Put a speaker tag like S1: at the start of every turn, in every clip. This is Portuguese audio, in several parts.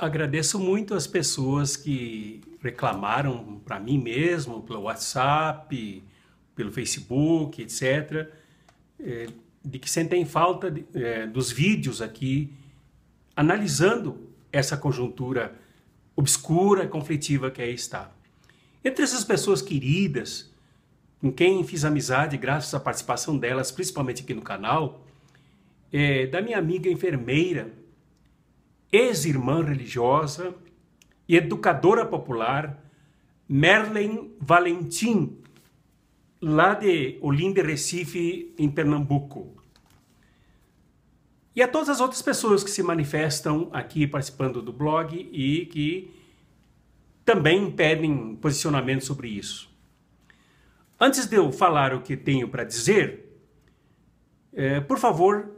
S1: Agradeço muito as pessoas que reclamaram para mim mesmo, pelo WhatsApp, pelo Facebook, etc., é, de que sentem falta é, dos vídeos aqui analisando essa conjuntura obscura, e conflitiva que aí é está. Entre essas pessoas queridas, com quem fiz amizade graças à participação delas, principalmente aqui no canal, é, da minha amiga enfermeira ex-irmã religiosa e educadora popular Merlin Valentim, lá de Olinda, Recife, em Pernambuco. E a todas as outras pessoas que se manifestam aqui participando do blog e que também pedem posicionamento sobre isso. Antes de eu falar o que tenho para dizer, é, por favor,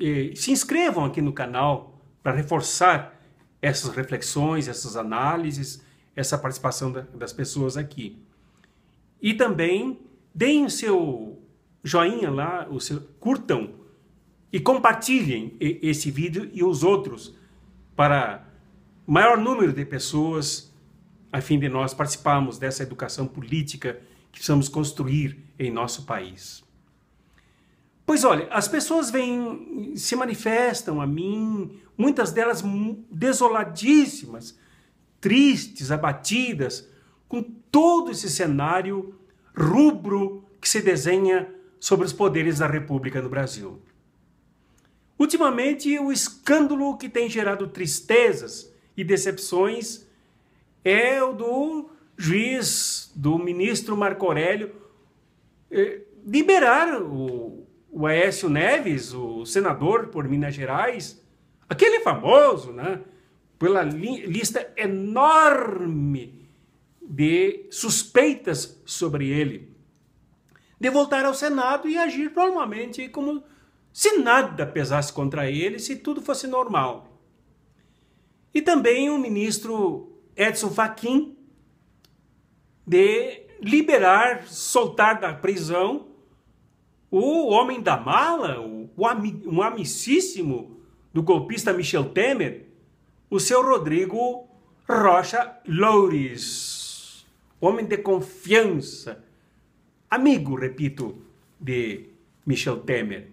S1: eh, se inscrevam aqui no canal para reforçar essas reflexões, essas análises, essa participação da, das pessoas aqui. E também deem o seu joinha lá, o seu, curtam e compartilhem esse vídeo e os outros para maior número de pessoas, a fim de nós participarmos dessa educação política que precisamos construir em nosso país. Pois olha, as pessoas vêm, se manifestam a mim, muitas delas desoladíssimas, tristes, abatidas, com todo esse cenário rubro que se desenha sobre os poderes da República no Brasil. Ultimamente, o escândalo que tem gerado tristezas e decepções é o do juiz, do ministro Marco Aurélio, eh, liberar o o Aécio Neves, o senador por Minas Gerais, aquele famoso, né? Pela li lista enorme de suspeitas sobre ele, de voltar ao Senado e agir normalmente, como se nada pesasse contra ele, se tudo fosse normal. E também o ministro Edson Fachin de liberar, soltar da prisão o homem da mala, o, ami, um amicíssimo do golpista Michel Temer, o seu Rodrigo Rocha Loures, homem de confiança, amigo, repito, de Michel Temer.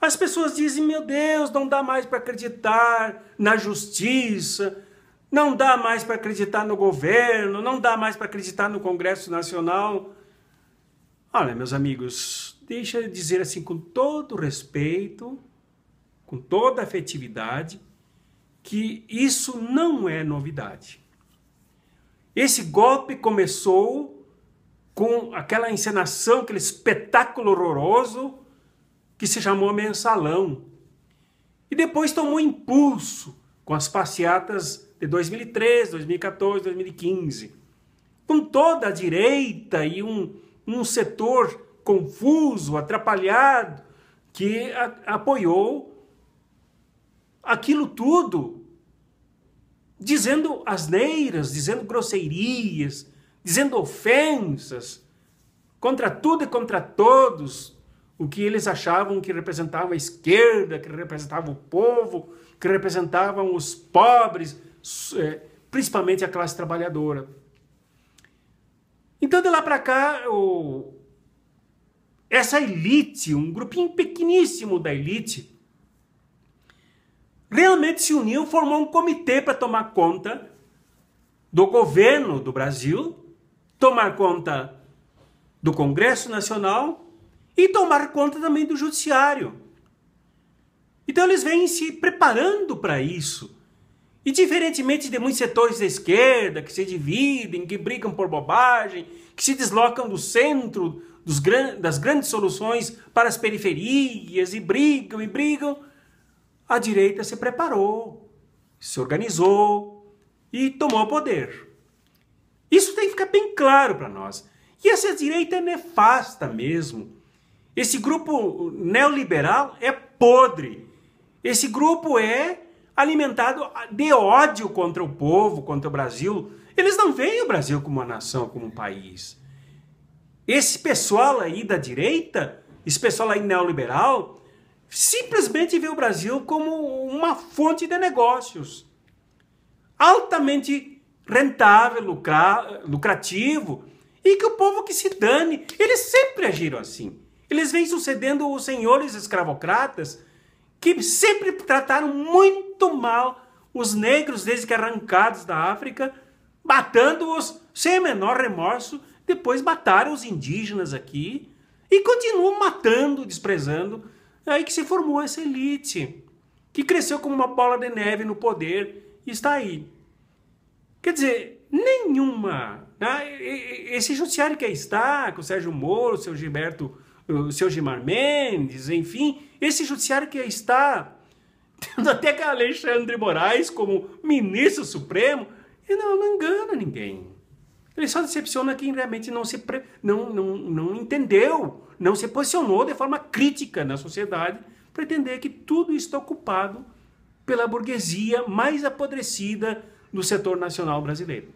S1: As pessoas dizem: meu Deus, não dá mais para acreditar na justiça, não dá mais para acreditar no governo, não dá mais para acreditar no Congresso Nacional. Olha, meus amigos, deixa eu dizer assim, com todo respeito, com toda afetividade, que isso não é novidade. Esse golpe começou com aquela encenação, aquele espetáculo horroroso que se chamou Mensalão. E depois tomou impulso com as passeatas de 2013, 2014, 2015. Com toda a direita e um, um setor confuso, atrapalhado, que a, apoiou aquilo tudo, dizendo asneiras, dizendo grosserias, dizendo ofensas contra tudo e contra todos, o que eles achavam que representava a esquerda, que representava o povo, que representavam os pobres, é, principalmente a classe trabalhadora. Então de lá para cá, o essa elite, um grupinho pequeníssimo da elite, realmente se uniu, formou um comitê para tomar conta do governo do Brasil, tomar conta do Congresso Nacional e tomar conta também do Judiciário. Então eles vêm se preparando para isso. E diferentemente de muitos setores da esquerda que se dividem, que brigam por bobagem, que se deslocam do centro dos, das grandes soluções para as periferias e brigam e brigam, a direita se preparou, se organizou e tomou o poder. Isso tem que ficar bem claro para nós. E essa direita é nefasta mesmo. Esse grupo neoliberal é podre. Esse grupo é alimentado de ódio contra o povo, contra o Brasil. Eles não veem o Brasil como uma nação, como um país. Esse pessoal aí da direita, esse pessoal aí neoliberal, simplesmente vê o Brasil como uma fonte de negócios. Altamente rentável, lucra, lucrativo, e que o povo que se dane. Eles sempre agiram assim. Eles vêm sucedendo os senhores escravocratas que sempre trataram muito mal os negros desde que arrancados da África, matando-os sem menor remorso depois mataram os indígenas aqui e continuam matando, desprezando. É aí que se formou essa elite, que cresceu como uma bola de neve no poder e está aí. Quer dizer, nenhuma. Né? Esse judiciário que aí está, com o Sérgio Moro, o seu Gilberto, o seu Gilmar Mendes, enfim, esse judiciário que aí está, tendo até Alexandre Moraes como ministro supremo, e não, não engana ninguém. Ele só decepciona quem realmente não, se pre... não, não, não entendeu, não se posicionou de forma crítica na sociedade para entender que tudo está ocupado pela burguesia mais apodrecida do setor nacional brasileiro.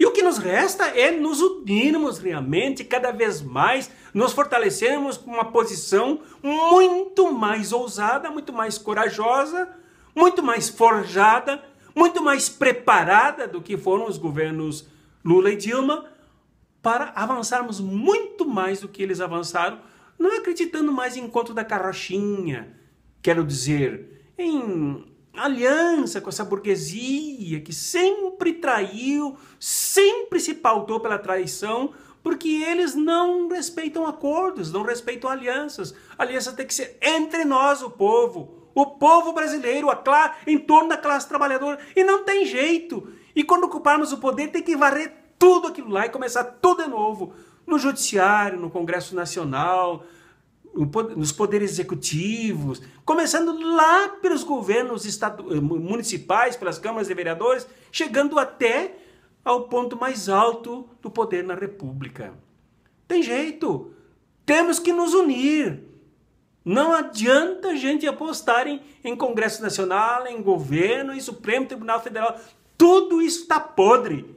S1: E o que nos resta é nos unirmos realmente cada vez mais, nos fortalecermos com uma posição muito mais ousada, muito mais corajosa, muito mais forjada, muito mais preparada do que foram os governos Lula e Dilma, para avançarmos muito mais do que eles avançaram, não acreditando mais em encontro da carrochinha, quero dizer, em aliança com essa burguesia que sempre traiu, sempre se pautou pela traição, porque eles não respeitam acordos, não respeitam alianças. A aliança tem que ser entre nós, o povo, o povo brasileiro, a classe, em torno da classe trabalhadora. E não tem jeito. E quando ocuparmos o poder, tem que varrer tudo aquilo lá e começar tudo de novo. No Judiciário, no Congresso Nacional, nos poderes executivos, começando lá pelos governos eh, municipais, pelas câmaras de vereadores, chegando até ao ponto mais alto do poder na República. Tem jeito. Temos que nos unir. Não adianta a gente apostar em, em Congresso Nacional, em governo, em Supremo Tribunal Federal. Tudo isso está podre.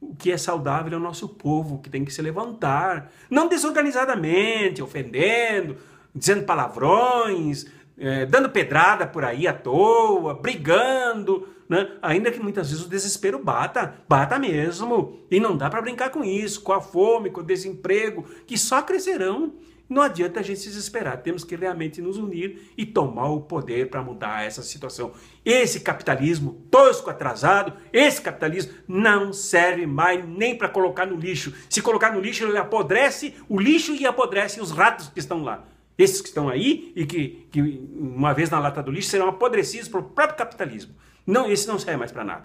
S1: O que é saudável é o nosso povo, que tem que se levantar. Não desorganizadamente, ofendendo, dizendo palavrões, é, dando pedrada por aí à toa, brigando. Né? Ainda que muitas vezes o desespero bata, bata mesmo. E não dá para brincar com isso, com a fome, com o desemprego, que só crescerão. Não adianta a gente se desesperar, temos que realmente nos unir e tomar o poder para mudar essa situação. Esse capitalismo tosco, atrasado, esse capitalismo não serve mais nem para colocar no lixo. Se colocar no lixo, ele apodrece o lixo e apodrece os ratos que estão lá. Esses que estão aí e que, que uma vez na lata do lixo, serão apodrecidos pelo próprio capitalismo. Não, esse não serve mais para nada.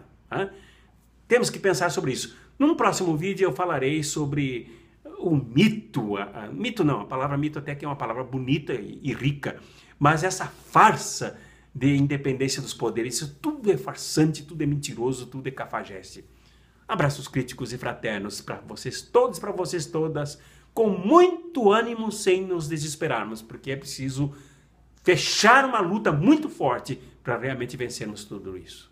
S1: Temos que pensar sobre isso. Num próximo vídeo eu falarei sobre o mito, a, a, mito não, a palavra mito até que é uma palavra bonita e, e, rica, mas essa farsa de independência dos poderes, isso tudo é farsante, tudo é mentiroso, tudo é cafajeste. Abraços críticos e fraternos para vocês todos, para vocês todas, com muito ânimo, sem nos desesperarmos, porque é preciso fechar uma luta muito forte para realmente vencermos tudo isso.